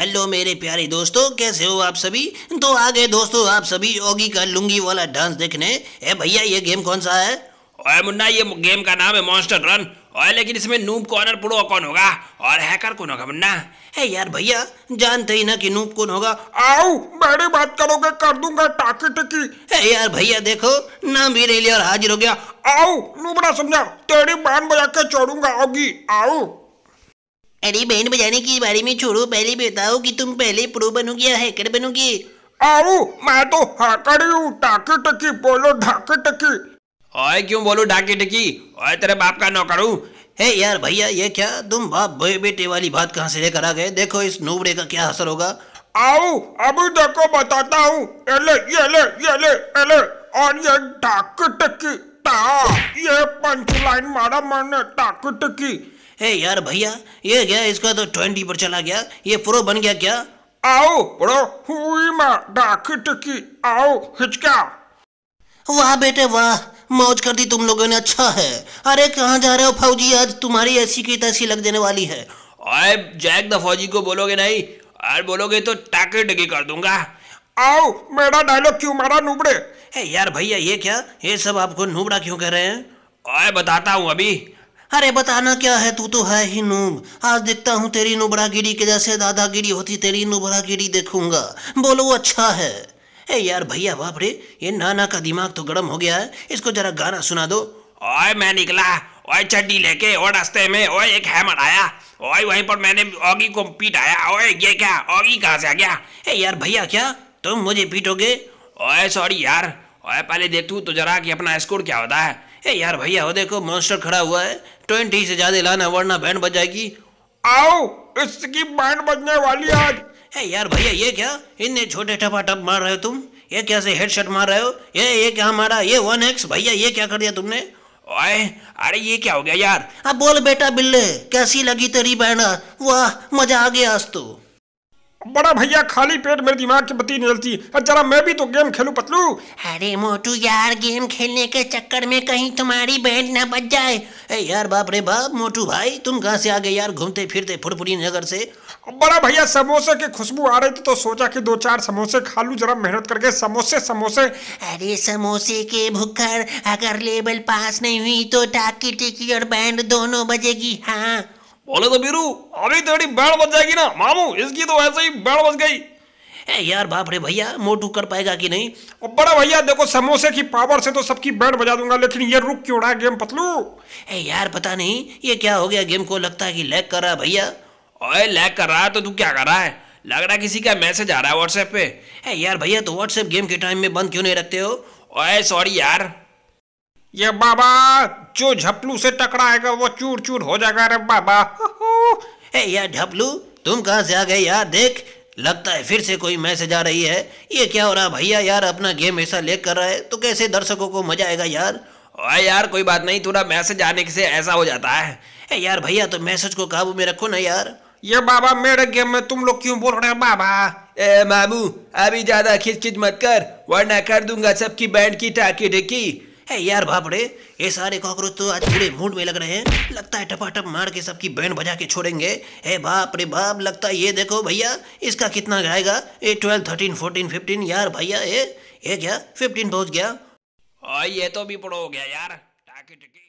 Hello मेरे प्यारे दोस्तों कैसे हो आप सभी तो आ गए दोस्तों आप सभी योगी का लुंगी वाला डांस देखने ए भैया ये गेम कौन सा है ओए मुन्ना ये गेम का नाम है मॉन्स्टर रन ओए लेकिन इसमें नूप कॉर्नर पुड़ो कौन होगा और हैकर कौन होगा मुन्ना ए यार भैया जानते ही ना कि नूप कौन होगा आओ मेरी बात करोगे कर दूंगा टाकी टिकी ए यार भैया देखो नाम भी ले लिया और हाजिर हो गया आओ नूबड़ा समझा तेरी बान बजा के छोड़ूंगा आओगी आओ अरे बैंड बजाने के बारे में छोड़ो पहले बताओ कि तुम पहले प्रो बनोगे या हैकर बनोगे आओ मैं तो हैकर हूँ टाके टकी बोलो ढाके टकी आए क्यों बोलो ढाके टकी आए तेरे बाप का नौकर हूँ हे यार भैया ये क्या तुम बाप भाई बेटे वाली बात कहाँ से लेकर आ गए देखो इस नूबड़े का क्या असर होगा आओ अभी देखो बताता हूँ ये ले ये ले ये ले ये ले और ये ढाके टकी ता ये पंचलाइन मारा मैंने ढाके टकी हे यार भैया ये क्या इसका तो ट्वेंटी पर चला गया ये प्रो बन गया क्या आओ प्रो हुई माँ आओ हिचका वाह बेटे वाह मौज कर दी तुम लोगों ने अच्छा है अरे कहाँ जा रहे हो फौजी आज तुम्हारी ऐसी की तैसी लग देने वाली है ओए जैक द फौजी को बोलोगे नहीं और बोलोगे तो टाके टकी कर दूंगा आओ मेरा डायलॉग क्यों मारा नूबड़े यार भैया ये क्या ये सब आपको नूबड़ा क्यों कह रहे हैं ओए बताता हूँ अभी अरे बताना क्या है तू तो है ही नूब आज देखता हूँ तेरी नुबरागिरी के जैसे दादागिरी होती तेरी नुबरागिरी देखूंगा बोलो अच्छा है ए यार भैया बाप रे ये नाना का दिमाग तो गर्म हो गया है इसको जरा गाना सुना दो ओए मैं निकला ओए चड्डी लेके और रास्ते में ओए एक हैमर आया ओए वहीं पर मैंने ओगी को पीट आया ओए ये क्या ओगी कहाँ से आ गया ए यार भैया क्या तुम मुझे पीटोगे ओए सॉरी यार ओए पहले देखू तो जरा कि अपना स्कोर क्या होता है ए यार भैया वो देखो मॉन्स्टर खड़ा हुआ है ट्वेंटी से ज़्यादा लाना वरना बैंड बज जाएगी आओ इसकी बैंड बजने वाली आज ए यार भैया ये क्या इन छोटे टप मार रहे हो तुम ये कैसे हेडशॉट मार रहे हो ये ये क्या मारा ये वन एक्स भैया ये क्या कर दिया तुमने ओए अरे ये क्या हो गया यार अब बोल बेटा बिल्ले कैसी लगी तेरी बैंड वाह मजा आ गया आज तो बड़ा भैया खाली पेट मेरे दिमाग की बत्ती नहीं जलती जरा मैं भी तो गेम खेलूं पतलू अरे मोटू यार गेम खेलने के चक्कर में कहीं तुम्हारी बैंड ना बच जाए ए यार बाप रे बाप मोटू भाई तुम कहाँ से आ गए यार घूमते फिरते फुरपुरी नगर से बड़ा भैया समोसे की खुशबू आ रही थी तो सोचा कि दो चार समोसे खा लूं जरा मेहनत करके समोसे समोसे अरे समोसे के भुखर अगर लेवल पास नहीं हुई तो टाकी टिकी और बैंड दोनों बजेगी हाँ बोले तो बीरू अभी तेरी बैड़ बच जाएगी ना मामू इसकी तो ऐसे ही बैड़ बच गई ए यार बाप रे भैया मोटू कर पाएगा कि नहीं और बड़ा भैया देखो समोसे की पावर से तो सबकी बैंड बजा दूंगा लेकिन ये रुक क्यों रहा है गेम पतलू ए यार पता नहीं ये क्या हो गया गेम को लगता है कि लैग कर रहा है भैया ओए लैग कर रहा है तो तू क्या कर रहा है लग रहा है किसी का मैसेज आ रहा है व्हाट्सएप पे ए यार भैया तो व्हाट्सएप गेम के टाइम में बंद क्यों नहीं रखते हो ओए सॉरी यार ये बाबा जो झपलू से टकराएगा वो चूर चूर हो जाएगा रे बाबा हे ये झपलू तुम कहाँ से आ गए यार देख लगता है फिर से कोई मैसेज आ रही है ये क्या हो रहा भैया यार अपना गेम ऐसा ले कर रहा है तो कैसे दर्शकों को मजा आएगा यार अरे यार कोई बात नहीं थोड़ा मैसेज आने से ऐसा हो जाता है ए यार भैया तो मैसेज को काबू में रखो ना यार ये बाबा मेरे गेम में तुम लोग क्यों बोल रहे हैं बाबा ए मामू अभी ज्यादा खिचखिच मत कर वरना कर दूंगा सबकी बैंड की टाकी ढिकी है यार भापड़े ये सारे कॉकरोच तो आज पूरे मूड में लग रहे हैं लगता है टपाटप मार के सबकी बैंड बजा के छोड़ेंगे हे बाप रे बाप लगता है ये देखो भैया इसका कितना गाएगा ए ट्वेल्व थर्टीन फोर्टीन फिफ्टीन यार भैया ये ये क्या फिफ्टीन पहुंच गया और हाँ, ये तो भी पड़ो हो गया यार टाके टाके।